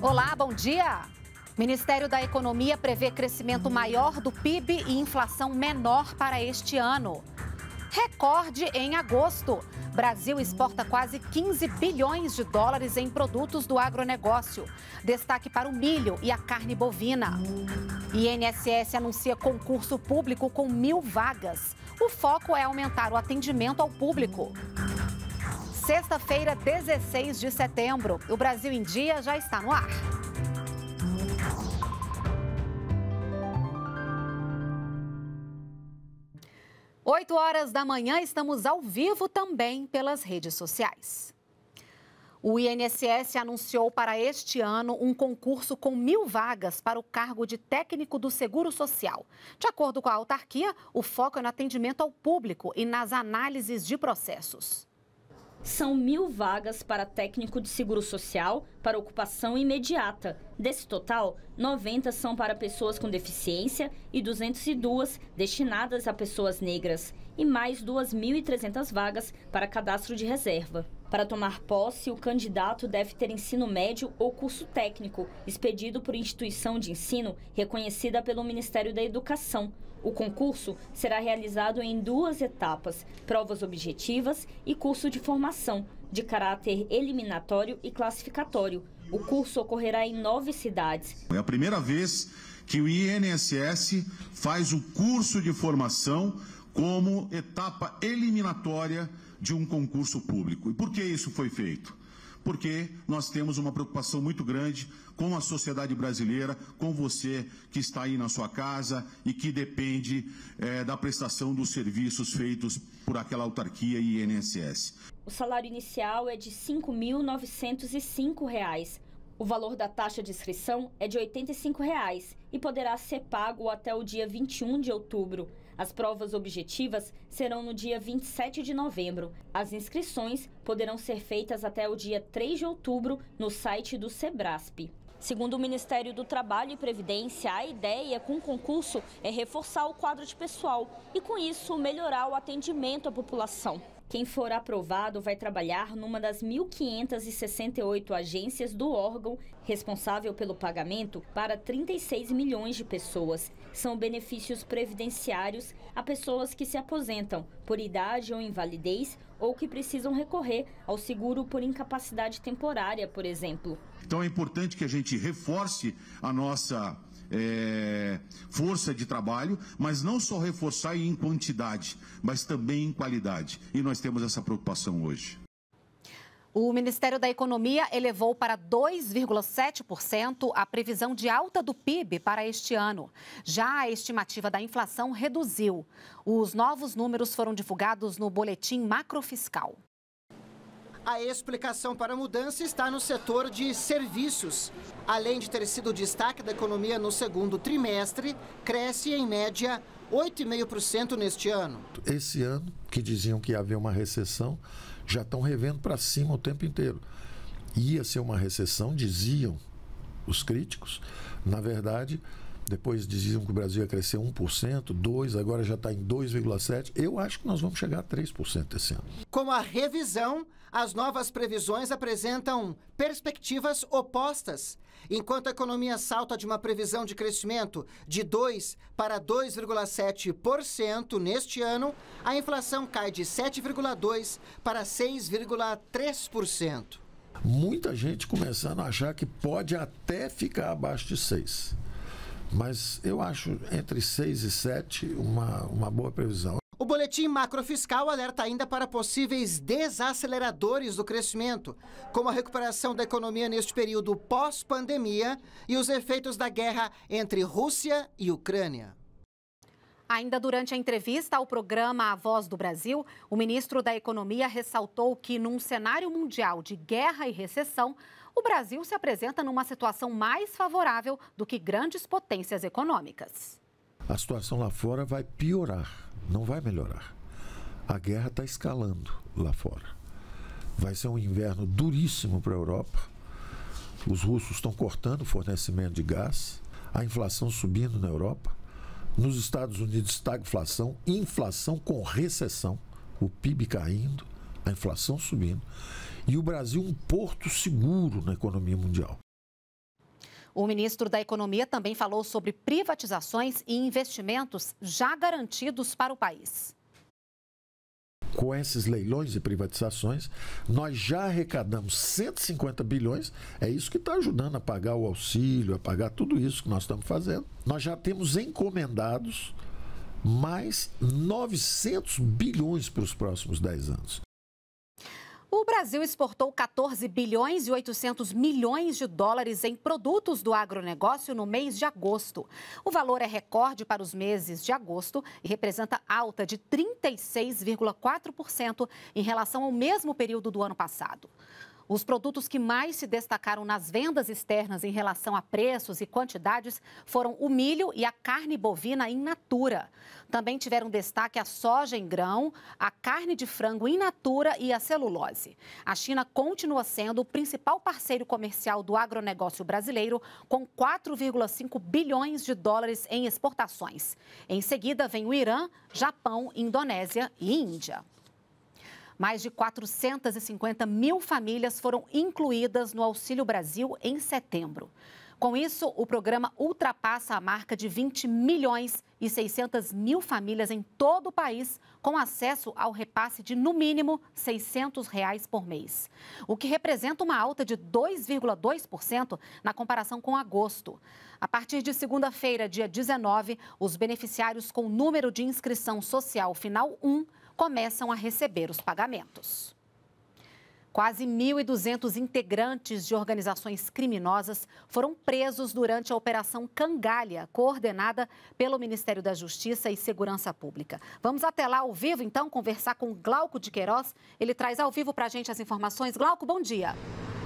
Olá, bom dia. Ministério da Economia prevê crescimento maior do PIB e inflação menor para este ano. Recorde em agosto. Brasil exporta quase 15 bilhões de dólares em produtos do agronegócio. Destaque para o milho e a carne bovina. INSS anuncia concurso público com mil vagas. O foco é aumentar o atendimento ao público. Sexta-feira, 16 de setembro. O Brasil em Dia já está no ar. Oito horas da manhã, estamos ao vivo também pelas redes sociais. O INSS anunciou para este ano um concurso com mil vagas para o cargo de técnico do Seguro Social. De acordo com a autarquia, o foco é no atendimento ao público e nas análises de processos. São mil vagas para técnico de seguro social para ocupação imediata. Desse total, 90 são para pessoas com deficiência e 202 destinadas a pessoas negras. E mais 2.300 vagas para cadastro de reserva. Para tomar posse, o candidato deve ter ensino médio ou curso técnico, expedido por instituição de ensino reconhecida pelo Ministério da Educação. O concurso será realizado em duas etapas: provas objetivas e curso de formação, de caráter eliminatório e classificatório. O curso ocorrerá em nove cidades. É a primeira vez que o INSS faz o curso de formação como etapa eliminatória de um concurso público. E por que isso foi feito? porque nós temos uma preocupação muito grande com a sociedade brasileira, com você que está aí na sua casa e que depende é, da prestação dos serviços feitos por aquela autarquia e INSS. O salário inicial é de R$ 5.905. O valor da taxa de inscrição é de R$ 85,00 reais e poderá ser pago até o dia 21 de outubro. As provas objetivas serão no dia 27 de novembro. As inscrições poderão ser feitas até o dia 3 de outubro no site do Sebrasp. Segundo o Ministério do Trabalho e Previdência, a ideia com o concurso é reforçar o quadro de pessoal e, com isso, melhorar o atendimento à população. Quem for aprovado vai trabalhar numa das 1.568 agências do órgão responsável pelo pagamento para 36 milhões de pessoas. São benefícios previdenciários a pessoas que se aposentam por idade ou invalidez ou que precisam recorrer ao seguro por incapacidade temporária, por exemplo. Então é importante que a gente reforce a nossa é, força de trabalho, mas não só reforçar em quantidade, mas também em qualidade. E nós temos essa preocupação hoje. O Ministério da Economia elevou para 2,7% a previsão de alta do PIB para este ano. Já a estimativa da inflação reduziu. Os novos números foram divulgados no Boletim Macrofiscal. A explicação para a mudança está no setor de serviços. Além de ter sido destaque da economia no segundo trimestre, cresce em média 8,5% neste ano. Esse ano, que diziam que ia haver uma recessão, já estão revendo para cima o tempo inteiro. Ia ser uma recessão, diziam os críticos. Na verdade, depois diziam que o Brasil ia crescer 1%, 2%, agora já está em 2,7%. Eu acho que nós vamos chegar a 3% esse ano. Com a revisão, as novas previsões apresentam perspectivas opostas. Enquanto a economia salta de uma previsão de crescimento de 2% para 2,7% neste ano, a inflação cai de 7,2% para 6,3%. Muita gente começando a achar que pode até ficar abaixo de 6%. Mas eu acho entre 6 e 7 uma, uma boa previsão. O boletim macrofiscal alerta ainda para possíveis desaceleradores do crescimento, como a recuperação da economia neste período pós-pandemia e os efeitos da guerra entre Rússia e Ucrânia. Ainda durante a entrevista ao programa A Voz do Brasil, o ministro da Economia ressaltou que, num cenário mundial de guerra e recessão, o Brasil se apresenta numa situação mais favorável do que grandes potências econômicas. A situação lá fora vai piorar, não vai melhorar. A guerra está escalando lá fora. Vai ser um inverno duríssimo para a Europa. Os russos estão cortando o fornecimento de gás, a inflação subindo na Europa. Nos Estados Unidos está inflação, inflação com recessão, o PIB caindo, a inflação subindo e o Brasil um porto seguro na economia mundial. O ministro da Economia também falou sobre privatizações e investimentos já garantidos para o país. Com esses leilões e privatizações, nós já arrecadamos 150 bilhões, é isso que está ajudando a pagar o auxílio, a pagar tudo isso que nós estamos fazendo. Nós já temos encomendados mais 900 bilhões para os próximos 10 anos. O Brasil exportou 14 bilhões e 800 milhões de dólares em produtos do agronegócio no mês de agosto. O valor é recorde para os meses de agosto e representa alta de 36,4% em relação ao mesmo período do ano passado. Os produtos que mais se destacaram nas vendas externas em relação a preços e quantidades foram o milho e a carne bovina in natura. Também tiveram destaque a soja em grão, a carne de frango in natura e a celulose. A China continua sendo o principal parceiro comercial do agronegócio brasileiro, com 4,5 bilhões de dólares em exportações. Em seguida, vem o Irã, Japão, Indonésia e Índia. Mais de 450 mil famílias foram incluídas no Auxílio Brasil em setembro. Com isso, o programa ultrapassa a marca de 20 milhões e 600 mil famílias em todo o país com acesso ao repasse de, no mínimo, R$ 600 reais por mês, o que representa uma alta de 2,2% na comparação com agosto. A partir de segunda-feira, dia 19, os beneficiários com número de inscrição social final 1 começam a receber os pagamentos. Quase 1.200 integrantes de organizações criminosas foram presos durante a Operação Cangalha, coordenada pelo Ministério da Justiça e Segurança Pública. Vamos até lá ao vivo, então, conversar com Glauco de Queiroz. Ele traz ao vivo para a gente as informações. Glauco, bom dia. Bom dia.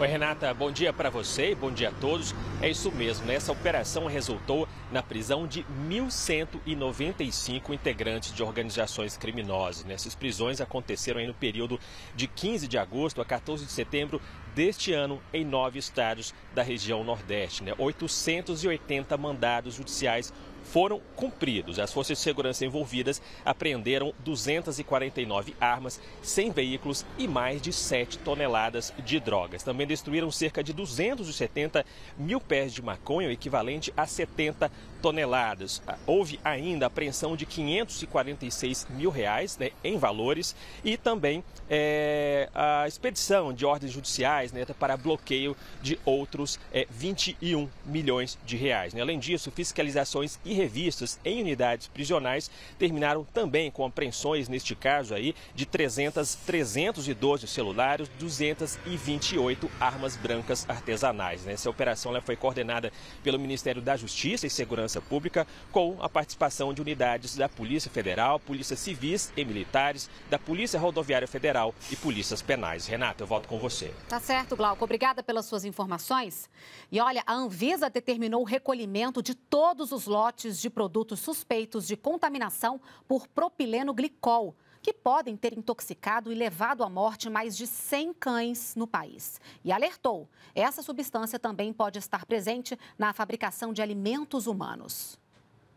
Oi, Renata, bom dia para você e bom dia a todos. É isso mesmo, né? essa operação resultou na prisão de 1.195 integrantes de organizações criminosas. Né? Essas prisões aconteceram no período de 15 de agosto a 14 de setembro deste ano em nove estados da região Nordeste. Né? 880 mandados judiciais foram cumpridos. As forças de segurança envolvidas apreenderam 249 armas, 100 veículos e mais de 7 toneladas de drogas. Também destruíram cerca de 270 mil pés de maconha, o equivalente a 70 toneladas. Ah, houve ainda apreensão de 546 mil reais né, em valores e também é, a expedição de ordens judiciais né, para bloqueio de outros é, eh, 21 milhões de reais. Né. Além disso, fiscalizações e revistas em unidades prisionais terminaram também com apreensões, neste caso aí, de 300, 312 celulares, 228 armas brancas artesanais. Né. Essa operação foi coordenada pelo Ministério da Justiça e Segurança segurança pública, com a participação de unidades da Polícia Federal, Polícia Civis e Militares, da Polícia Rodoviária Federal e Polícias Penais. Renato, eu volto com você. Tá certo, Glauco. Obrigada pelas suas informações. E olha, a Anvisa determinou o recolhimento de todos os lotes de produtos suspeitos de contaminação por propileno glicol que podem ter intoxicado e levado à morte mais de 100 cães no país. E alertou: essa substância também pode estar presente na fabricação de alimentos humanos.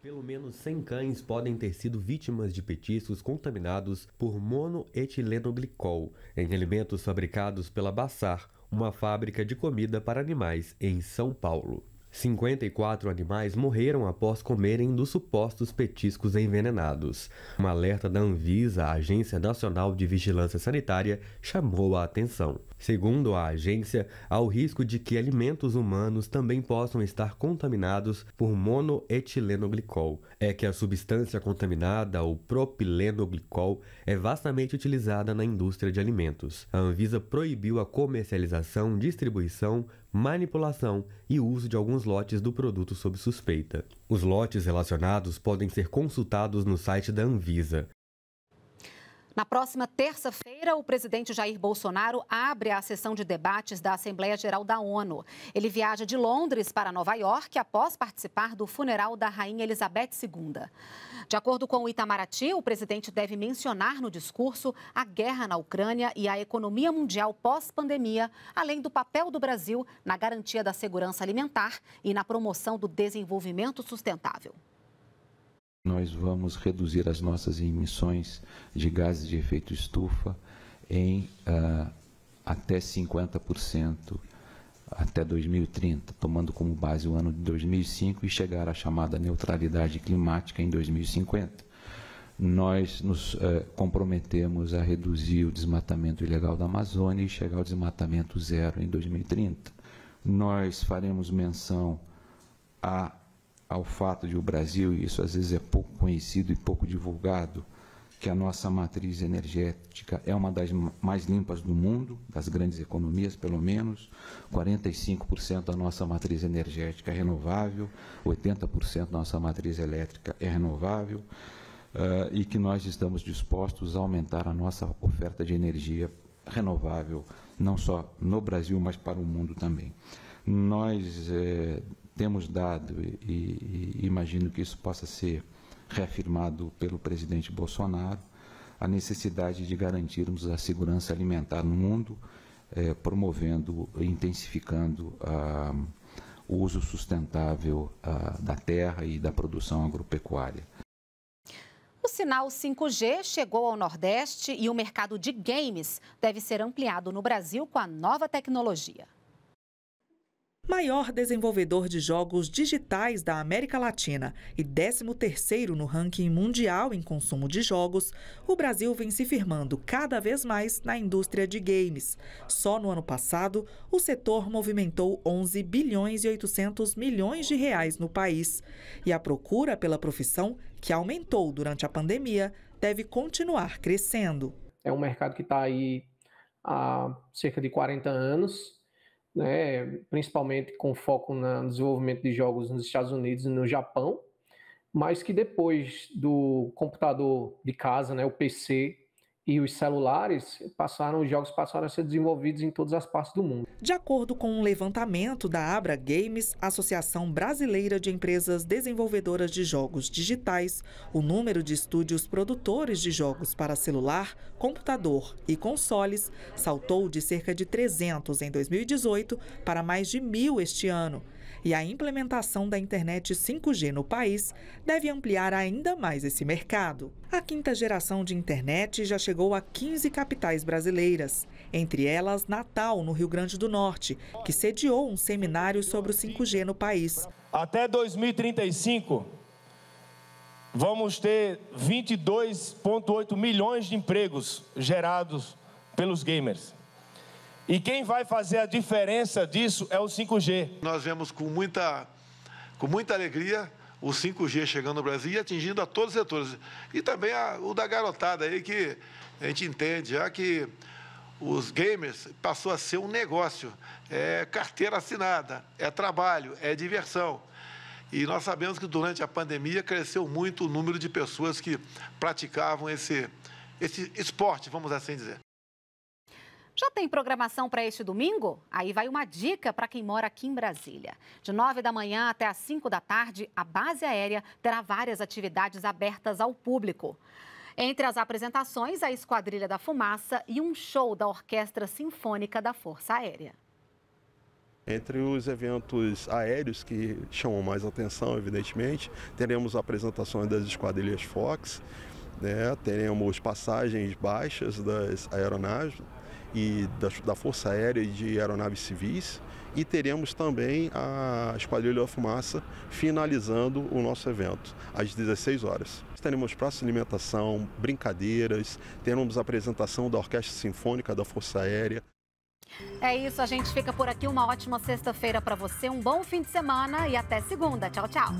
Pelo menos 100 cães podem ter sido vítimas de petiscos contaminados por monoetilenoglicol em alimentos fabricados pela Bassar, uma fábrica de comida para animais em São Paulo. 54 animais morreram após comerem dos supostos petiscos envenenados. Um alerta da Anvisa, a Agência Nacional de Vigilância Sanitária, chamou a atenção. Segundo a agência, há o risco de que alimentos humanos também possam estar contaminados por monoetilenoglicol. É que a substância contaminada, o propilenoglicol, é vastamente utilizada na indústria de alimentos. A Anvisa proibiu a comercialização, distribuição, manipulação e uso de alguns lotes do produto sob suspeita. Os lotes relacionados podem ser consultados no site da Anvisa. Na próxima terça-feira, o presidente Jair Bolsonaro abre a sessão de debates da Assembleia Geral da ONU. Ele viaja de Londres para Nova York após participar do funeral da Rainha Elizabeth II. De acordo com o Itamaraty, o presidente deve mencionar no discurso a guerra na Ucrânia e a economia mundial pós-pandemia, além do papel do Brasil na garantia da segurança alimentar e na promoção do desenvolvimento sustentável nós vamos reduzir as nossas emissões de gases de efeito estufa em uh, até 50% até 2030, tomando como base o ano de 2005 e chegar à chamada neutralidade climática em 2050. Nós nos uh, comprometemos a reduzir o desmatamento ilegal da Amazônia e chegar ao desmatamento zero em 2030. Nós faremos menção a ao fato de o Brasil, e isso às vezes é pouco conhecido e pouco divulgado, que a nossa matriz energética é uma das mais limpas do mundo, das grandes economias, pelo menos. 45% da nossa matriz energética é renovável, 80% da nossa matriz elétrica é renovável, uh, e que nós estamos dispostos a aumentar a nossa oferta de energia renovável, não só no Brasil, mas para o mundo também. Nós eh, temos dado, e, e, imagino que isso possa ser reafirmado pelo presidente Bolsonaro, a necessidade de garantirmos a segurança alimentar no mundo, eh, promovendo e intensificando ah, o uso sustentável ah, da terra e da produção agropecuária. O sinal 5G chegou ao Nordeste e o mercado de games deve ser ampliado no Brasil com a nova tecnologia maior desenvolvedor de jogos digitais da América Latina e 13º no ranking mundial em consumo de jogos, o Brasil vem se firmando cada vez mais na indústria de games. Só no ano passado, o setor movimentou 11 bilhões e 800 milhões de reais no país. E a procura pela profissão, que aumentou durante a pandemia, deve continuar crescendo. É um mercado que está aí há cerca de 40 anos né, principalmente com foco no desenvolvimento de jogos nos Estados Unidos e no Japão, mas que depois do computador de casa, né, o PC, e os celulares passaram, os jogos passaram a ser desenvolvidos em todas as partes do mundo. De acordo com um levantamento da Abra Games, Associação Brasileira de Empresas Desenvolvedoras de Jogos Digitais, o número de estúdios produtores de jogos para celular, computador e consoles saltou de cerca de 300 em 2018 para mais de mil este ano. E a implementação da internet 5G no país deve ampliar ainda mais esse mercado. A quinta geração de internet já chegou a 15 capitais brasileiras, entre elas Natal, no Rio Grande do Norte, que sediou um seminário sobre o 5G no país. Até 2035, vamos ter 22,8 milhões de empregos gerados pelos gamers. E quem vai fazer a diferença disso é o 5G. Nós vemos com muita, com muita alegria o 5G chegando no Brasil e atingindo a todos os setores. E também a, o da garotada aí, que a gente entende já que os gamers passou a ser um negócio, é carteira assinada, é trabalho, é diversão. E nós sabemos que durante a pandemia cresceu muito o número de pessoas que praticavam esse, esse esporte, vamos assim dizer. Já tem programação para este domingo? Aí vai uma dica para quem mora aqui em Brasília. De 9 da manhã até as 5 da tarde, a base aérea terá várias atividades abertas ao público. Entre as apresentações, a Esquadrilha da Fumaça e um show da Orquestra Sinfônica da Força Aérea. Entre os eventos aéreos que chamam mais atenção, evidentemente, teremos apresentações das esquadrilhas Fox, né? teremos passagens baixas das aeronaves, e da, da Força Aérea e de aeronaves civis. E teremos também a Esquadrilha da Fumaça finalizando o nosso evento, às 16 horas. Teremos praça de alimentação, brincadeiras, teremos a apresentação da Orquestra Sinfônica da Força Aérea. É isso, a gente fica por aqui. Uma ótima sexta-feira para você, um bom fim de semana e até segunda. Tchau, tchau.